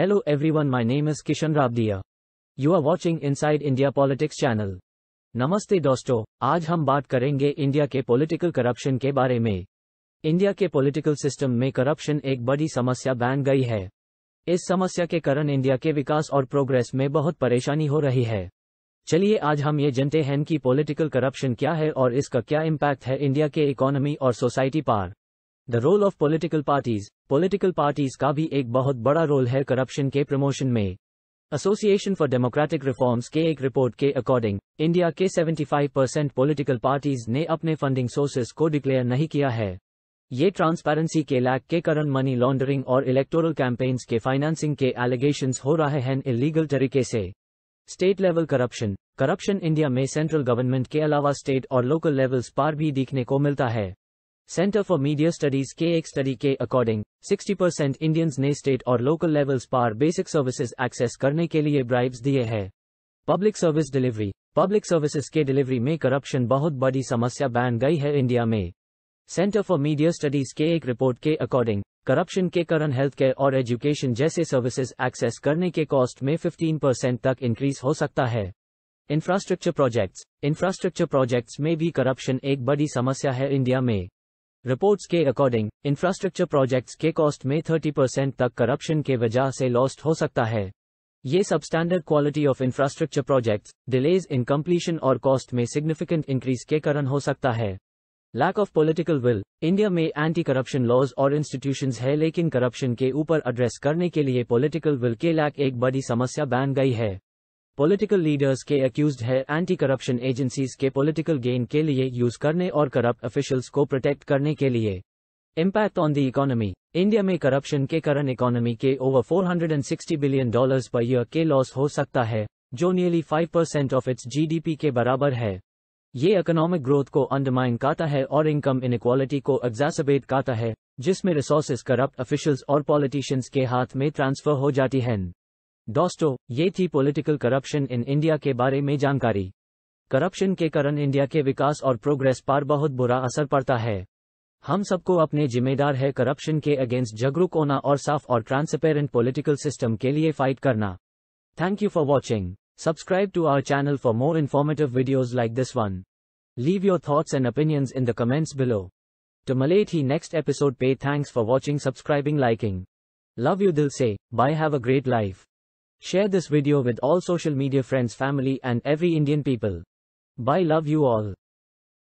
Hello everyone my name is Kishan Rabdia. You are watching Inside India Politics channel. नमस्ते दोस्तों आज हम बात करेंगे इंडिया के पॉलिटिकल करप्शन के बारे में इंडिया के पॉलिटिकल सिस्टम में करप्शन एक बड़ी समस्या बन गई है इस समस्या के कारण इंडिया के विकास और प्रोग्रेस में बहुत परेशानी हो रही है चलिए आज हम ये जानते हैं कि पॉलिटिकल करप्शन क्या है और इसका क्या इम्पैक्ट है इंडिया के इकोनॉमी और सोसाइटी पर the role of political parties political parties का भी एक बहुत बड़ा रोल है करप्शन के प्रमोशन में एसोसिएशन फॉर डेमोक्रेटिक रिफॉर्म्स के एक रिपोर्ट के अकॉर्डिंग इंडिया के 75 परसेंट पोलिटिकल पार्टीज ने अपने फंडिंग सोर्सेस को डिक्लेयर नहीं किया है ये ट्रांसपेरेंसी के लैक के कारण मनी लॉन्ड्रिंग और इलेक्टोरल कैंपेन्स के फाइनेंसिंग के एलिगेशन हो रहे हैं इलीगल तरीके से state level corruption corruption India में सेंट्रल गवर्नमेंट के अलावा स्टेट और लोकल लेवल्स पर भी दिखने को मिलता है Center for Media Studies KX study के अकॉर्डिंग 60% इंडियंस ने स्टेट और लोकल लेवल्स पर बेसिक सर्विसेज एक्सेस करने के लिए ब्राइब्स दिए हैं public service delivery public services के डिलीवरी में करप्शन बहुत बड़ी समस्या बन गई है इंडिया में सेंटर फॉर मीडिया स्टडीज के एक रिपोर्ट के अकॉर्डिंग करप्शन के कारण हेल्थ केयर और एजुकेशन जैसे सर्विसेज एक्सेस करने के कॉस्ट में 15 परसेंट तक इंक्रीज हो सकता है इंफ्रास्ट्रक्चर प्रोजेक्ट्स इंफ्रास्ट्रक्चर प्रोजेक्ट्स में भी करप्शन एक बड़ी समस्या है इंडिया में रिपोर्ट्स के अकॉर्डिंग इंफ्रास्ट्रक्चर प्रोजेक्ट्स के कॉस्ट में 30 परसेंट तक करप्शन के वजह से लॉस्ट हो सकता है ये सब standard quality of infrastructure projects delays in completion और कॉस्ट में सिग्निफिकेंट इंक्रीज के कारण हो सकता है lack of political will India में एंटी करप्शन लॉज और इंस्टीट्यूशंस है लेकिन करप्शन के ऊपर एड्रेस करने के लिए पॉलिटिकल विल के लैक एक बड़ी समस्या बन गई है पॉलिटिकल लीडर्स के अक्यूज है एंटी करप्शन एजेंसीज के पॉलिटिकल गेन के लिए यूज करने और करप्ट ऑफिशियल्स को प्रोटेक्ट करने के लिए impact on the economy India में करप्शन के कारण इकोनॉमी के over 460 billion dollars per year के लॉस हो सकता है जो nearly 5 percent of its GDP के बराबर है ये इकोनॉमिक ग्रोथ को अंडरमाइन करता है और इनकम इनक्वालिटी को एग्जासबेट करता है जिसमें रिसोर्सेज करप्ट ऑफिशियल्स और पॉलिटिशियंस के हाथ में ट्रांसफर हो जाती हैं दोस्तों ये थी पॉलिटिकल करप्शन इन इंडिया के बारे में जानकारी करप्शन के कारण इंडिया के विकास और प्रोग्रेस पर बहुत बुरा असर पड़ता है हम सबको अपने जिम्मेदार है करप्शन के अगेंस्ट जागरूक होना और साफ और ट्रांसपेरेंट पॉलिटिकल सिस्टम के लिए फाइट करना thank you for watching subscribe to our channel for more informative videos like this one leave your thoughts and opinions in the comments below to मलेट ही नेक्स्ट एपिसोड पे thanks for watching subscribing liking love you दिल से bye have a great life Share this video with all social media friends family and every Indian people. Bye love you all.